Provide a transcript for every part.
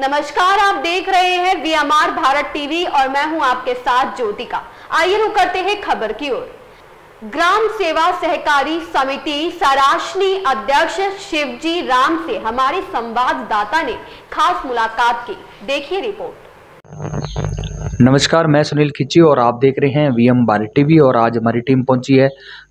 नमस्कार आप देख रहे हैं वी भारत टीवी और मैं हूं आपके साथ ज्योति का आइए रुक करते हैं खबर की ओर ग्राम सेवा सहकारी समिति सराशनी अध्यक्ष शिवजी राम से हमारे संवाददाता ने खास मुलाकात की देखिए रिपोर्ट नमस्कार मैं सुनील खिची और आप देख रहे हैं वीएम एम टीवी और आज हमारी टीम पहुंची है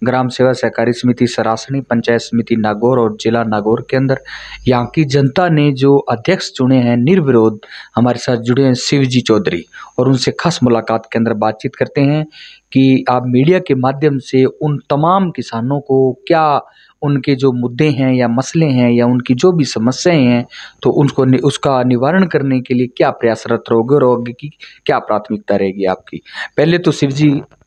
ग्राम सेवा सहकारी समिति सरासनी पंचायत समिति नागौर और जिला नागौर के अंदर यहाँ की जनता ने जो अध्यक्ष चुने हैं निर्विरोध हमारे साथ जुड़े हैं शिव जी चौधरी और उनसे खास मुलाकात के अंदर बातचीत करते हैं कि आप मीडिया के माध्यम से उन तमाम किसानों को क्या उनके जो मुद्दे हैं या मसले हैं या उनकी जो भी समस्याएं हैं तो उनको उसका निवारण करने के लिए क्या प्रयासरत रहोगे और आगे की क्या प्राथमिकता रहेगी आपकी पहले तो शिव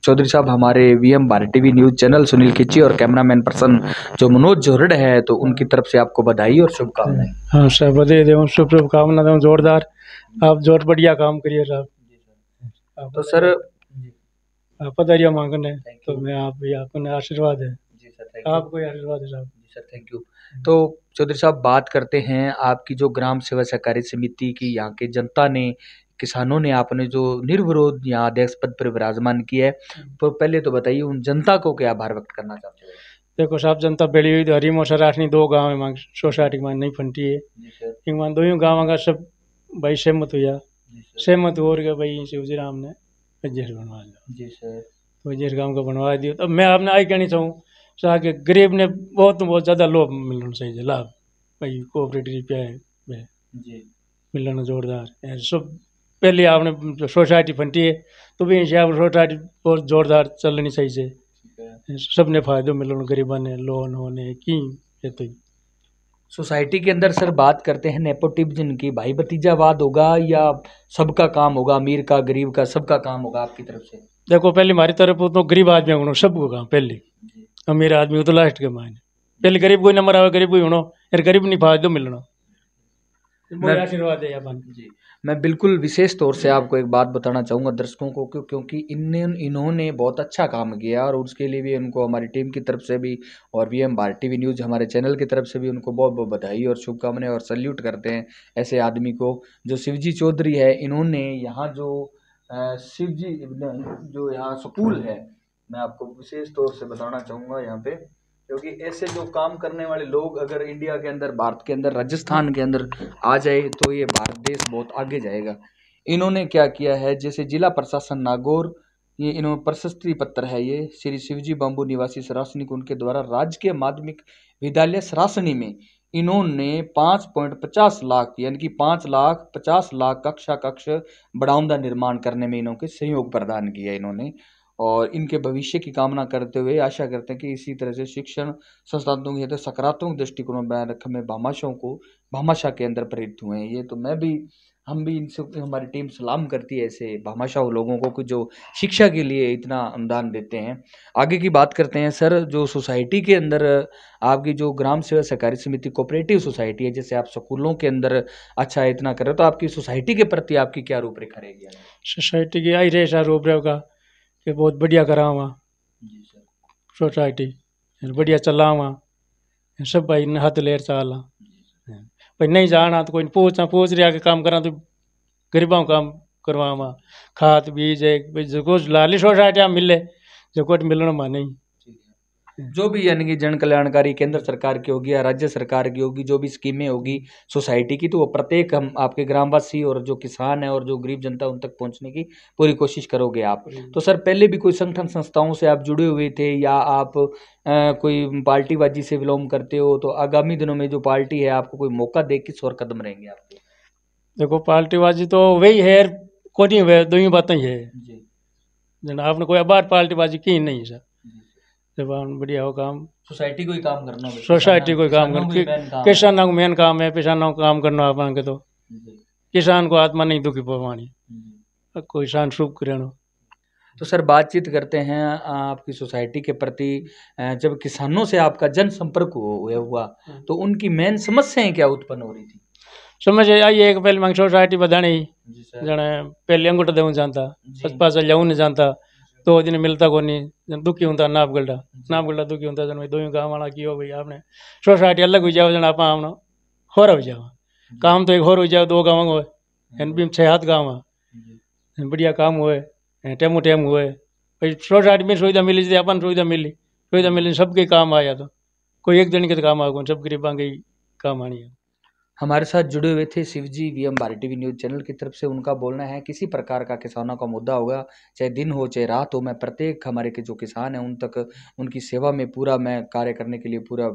चौधरी साहब हमारे V M Bharat T news channel Sunil Khichi और कैमरामैन पर्सन जो मनोज झोरड है तो उनकी तरफ से आपको बधाई और शुभकामनाएं हाँ सर बधाई देव शुभ शुभकामना देव जोरदार आप जोर बढ़िया काम करिए साहब तो सर आप पधारिया मांगने तो मैं आप भी आपको आशीर्वाद है आपको आशीर्वाद साहब जी सर थैंक यू तो चौधरी साहब बात करते हैं आपकी जो ग्राम सेवा सहकारी समिति की यहाँ के जनता ने किसानों ने आपने जो निर्विरोध यहाँ अध्यक्ष पद पर विराजमान किया है तो पहले तो बताइए उन जनता को क्या आभार व्यक्त करना चाहते हैं देखो साहब जनता बेड़ी हुई तो हरी आठनी दो गाँव है सोसाइटी में नहीं फंटी है मान दो गाँव का सब भाई सहमत हुआ सहमत हो गया भाई शिवजी राम ने अजय बनवा लिया जी सर तो अजय गाँव का बनवा दिया तो मैं आपने आई कहनी चाहूँ चाहे हाँ, ग़रीब ने बहुत बहुत ज़्यादा लोभ मिलना चाहिए लाभ भाई कोऑपरेटिव पे में मिलना जोरदार सब पहले आपने सोसाइटी फंटी है तो भी हिसाब सोसाइटी बहुत जोरदार चलनी सही से सबने मिल रहा गरीबा ने लोन होने की ये तो सोसाइटी के अंदर सर बात करते हैं नेपोटिव की भाई भतीजावाद होगा या सबका काम होगा अमीर का गरीब का सबका काम होगा आपकी तरफ से देखो पहले हमारी तरफ तो गरीब आदमी सबको काम पहले अमीर आदमी हो तो लास्ट के मायने पहले गरीब कोई नंबर आवे गरीब कोई होनो यार गरीब नहीं फायदो मिलना आशीर्वाद है अपन जी मैं बिल्कुल विशेष तौर से आपको एक बात बताना चाहूंगा दर्शकों को क्यों क्योंकि इन इन्होंने बहुत अच्छा काम किया और उसके लिए भी उनको हमारी टीम की तरफ से भी और V M Bharati V news हमारे चैनल की तरफ से भी उनको बहुत बहुत बधाई और शुभकामनाएं और सल्यूट करते हैं ऐसे आदमी को जो शिवजी चौधरी है इन्होंने यहाँ जो शिवजी जो यहाँ स्कूल है मैं आपको विशेष तौर से बताना चाहूँगा यहाँ पे क्योंकि ऐसे जो काम करने वाले लोग अगर इंडिया के अंदर भारत के अंदर राजस्थान के अंदर आ जाए तो ये भारत देश बहुत आगे जाएगा इन्होंने क्या किया है जैसे जिला प्रशासन नागौर ये इन्होंने प्रशस्ति पत्र है ये श्री शिवजी बाम्बू निवासी सरासनी को उनके द्वारा राजकीय माध्यमिक विद्यालय सरासनी में इन्होंने पाँच पॉइंट पचास लाख यानी कि पाँच लाख पचास लाख कक्षा कक्ष बड़ाउन निर्माण करने में इन्हों के सहयोग प्रदान किया इन्होंने और इनके भविष्य की कामना करते हुए आशा करते हैं कि इसी तरह से शिक्षण संस्थानों के तो सकारात्मक दृष्टिकोण बनाए रखने में भामाशाओं को भामाशाह के अंदर प्रेरित हुए हैं ये तो मैं भी हम भी इनसे हमारी टीम सलाम करती है ऐसे भामाशाह लोगों को जो शिक्षा के लिए इतना अनुदान देते हैं आगे की बात करते हैं सर जो सोसाइटी के अंदर आपकी जो ग्राम सेवा सहकारी समिति कोऑपरेटिव सोसाइटी है जैसे आप स्कूलों के अंदर अच्छा इतना कर रहे हो तो आपकी सोसाइटी के प्रति आपकी क्या रूपरेखा रहेगी सोसाइटी की आई रेसा रूपरेखा कि बहुत बढ़िया करा हुआ सोसाइटी बढ़िया चला हुआ सब भाई ने हथ लेर चाला हाँ, भाई नहीं जाना तो कोई पूछा पूछ रहा काम करा तो गरीबों काम करवा खाद बीज है जो कुछ लाली सोसाइटियाँ मिले जो कुछ मिलना माने ही जो भी यानी कि जन कल्याणकारी केंद्र सरकार की होगी या राज्य सरकार की होगी जो भी स्कीमें होगी सोसाइटी की तो वो प्रत्येक हम आपके ग्रामवासी और जो किसान है और जो गरीब जनता उन तक पहुंचने की पूरी कोशिश करोगे आप तो सर पहले भी कोई संगठन संस्थाओं से आप जुड़े हुए थे या आप आ, कोई पार्टीबाजी से बिलोंग करते हो तो आगामी दिनों में जो पार्टी है आपको कोई मौका दे किस और कदम रहेंगे आप देखो पार्टीबाजी तो वही है कोई हुए दो ही बातें है जी आपने कोई अबार पार्टीबाजी की नहीं सर जबान बढ़िया हो काम सोसाइटी को ही काम करना सोसाइटी को ही काम करना किसानों को मेन काम है किसानों को काम करना अपन के तो किसान को आत्मा नहीं दुखी पवानी कोई शान शुभ करेनो तो सर बातचीत करते हैं आपकी सोसाइटी के प्रति जब किसानों से आपका जनसंपर्क हुआ हाँ। तो उनकी मेन समस्याएं क्या उत्पन्न हो रही थी समझ आई एक पहले मैं सोसाइटी बधाने बधानी जना पहले अंगूठा देव जानता सतपा पास जाऊ नहीं जानता दो दिन मिलता कोनी नहीं दुखी हों नाप गल्डा नाप गल्डा दुखी हूंदा जन भाई दोई वाला की हो भाई आपने सोसाइटी अलग हो जाओ जन आप आमना होर हो जाओ काम तो एक होर हो जाओ दो गांव हो एन बीम छह हाथ गांव बढ़िया काम हुए टेमो टेम हुए भाई सोसाइटी में सुविधा मिली थी अपन सुविधा मिली सुविधा मिली सबके काम आया तो कोई एक दिन के तो काम आ सब गरीबा के काम आनी है हमारे साथ जुड़े हुए थे Shiv ji V M Bharat T news channel की तरफ से उनका बोलना है किसी प्रकार का किसानों का मुद्दा होगा चाहे दिन हो चाहे रात हो मैं प्रत्येक हमारे के जो किसान हैं उन तक उनकी सेवा में पूरा मैं कार्य करने के लिए पूरा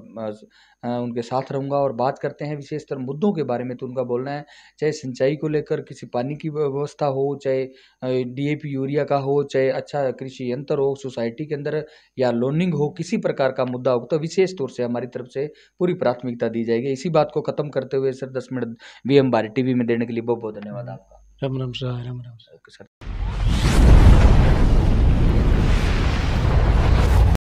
उनके साथ रहूँगा और बात करते हैं विशेषतर मुद्दों के बारे में तो उनका बोलना है चाहे सिंचाई को लेकर किसी पानी की व्यवस्था हो चाहे डी यूरिया का हो चाहे अच्छा कृषि यंत्र हो सोसाइटी के अंदर या लोनिंग हो किसी प्रकार का मुद्दा हो तो विशेष तौर से हमारी तरफ से पूरी प्राथमिकता दी जाएगी इसी बात को खत्म करते हुए सर दस minute V M Bharati TV में देने के लिए बहुत बहुत धन्यवाद आपका राम राम सर राम राम सर